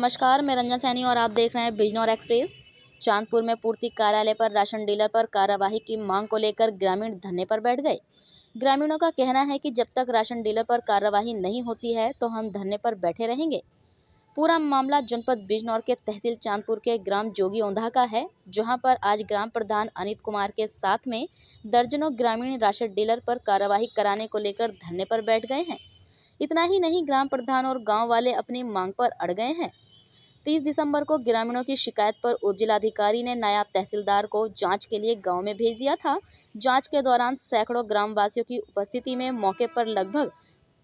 नमस्कार मैं रंजन सैनी और आप देख रहे हैं बिजनौर एक्सप्रेस चांदपुर में पूर्ति कार्यालय पर राशन डीलर पर कार्यवाही की मांग को लेकर ग्रामीण धरने पर बैठ गए ग्रामीणों का कहना है कि जब तक राशन डीलर पर कार्यवाही नहीं होती है तो हम धरने पर बैठे रहेंगे पूरा मामला जनपद बिजनौर के तहसील चांदपुर के ग्राम जोगी ओंधा का है जहाँ पर आज ग्राम प्रधान अनित कुमार के साथ में दर्जनों ग्रामीण राशन डीलर पर कार्यवाही कराने को लेकर धरने पर बैठ गए हैं इतना ही नहीं ग्राम प्रधान और गांव वाले अपनी मांग पर अड़ गए हैं तीस दिसंबर को ग्रामीणों की शिकायत पर उपजिलाधिकारी ने नायब तहसीलदार को जांच के लिए गांव में भेज दिया था जांच के दौरान सैकड़ों ग्रामवासियों की उपस्थिति में मौके पर लगभग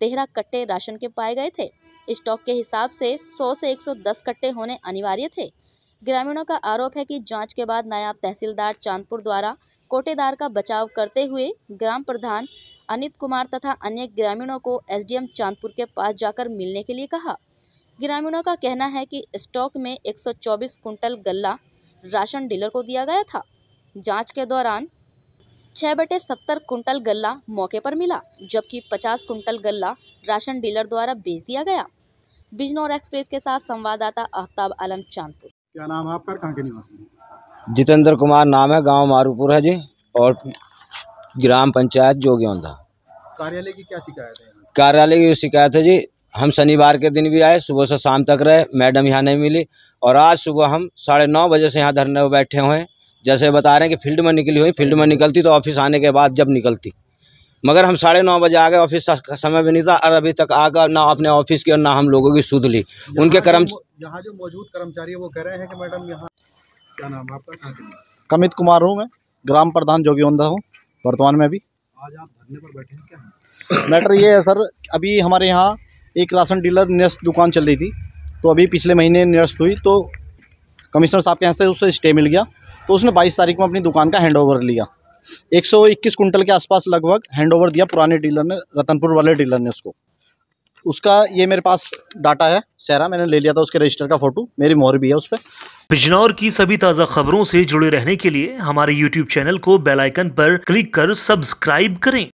तेरह कट्टे राशन के पाए गए थे स्टॉक के हिसाब से 100 से 110 कट्टे होने अनिवार्य थे ग्रामीणों का आरोप है कि जांच के बाद नया तहसीलदार चांदपुर द्वारा कोटेदार का बचाव करते हुए ग्राम प्रधान अनित कुमार तथा अन्य ग्रामीणों को एसडीएम चांदपुर के पास जाकर मिलने के लिए कहा ग्रामीणों का कहना है कि स्टॉक में 124 कुंटल गल्ला राशन डीलर को दिया गया था जांच के दौरान छह बटे सत्तर कुंटल गल्ला मौके पर मिला जबकि 50 कुंटल गल्ला राशन डीलर द्वारा बेच दिया गया बिजनौर एक्सप्रेस के साथ संवाददाता आफ्ताब आलम चांदपुर क्या नाम है आपका कहाँ के निवासी जितेंद्र कुमार नाम है गाँव मारूपुर है जी और ग्राम पंचायत जोगियोंधा कार्यालय की क्या शिकायत है कार्यालय की शिकायत है जी हम शनिवार के दिन भी आए सुबह से शाम तक रहे मैडम यहाँ नहीं मिली और आज सुबह हम साढ़े नौ बजे से यहाँ धरने पर बैठे हुए हैं जैसे बता रहे हैं कि फील्ड में निकली हुई फील्ड में निकलती तो ऑफिस आने के बाद जब निकलती मगर हम साढ़े नौ बजे आ गए ऑफिस का समय भी नहीं था और अभी तक आकर ना अपने ऑफिस की और ना हम लोगों की सूद ली उनके कर्म यहाँ जो मौजूद कर्मचारी है वो कह रहे हैं कि मैडम यहाँ क्या नाम है आपका कमित कुमार हूँ मैं ग्राम प्रधान जोगीवंदा हूँ वर्तमान में भी आज आप धरने पर बैठे हैं क्या मैटर ये है सर अभी हमारे यहाँ एक राशन डीलर निरस्त दुकान चल रही थी तो अभी पिछले महीने निरस्त हुई तो कमिश्नर साहब के यहाँ से उसे स्टे मिल गया तो उसने 22 तारीख में अपनी दुकान का हैंड ओवर लिया 121 कुंटल के आसपास लगभग हैंड ओवर दिया पुराने डीलर ने रतनपुर वाले डीलर ने उसको उसका ये मेरे पास डाटा है चेहरा मैंने ले लिया था उसके रजिस्टर का फ़ोटो मेरी मोहर भी है उस पर बिजनौर की सभी ताज़ा खबरों से जुड़े रहने के लिए हमारे यूट्यूब चैनल को बेलाइकन पर क्लिक कर सब्सक्राइब करें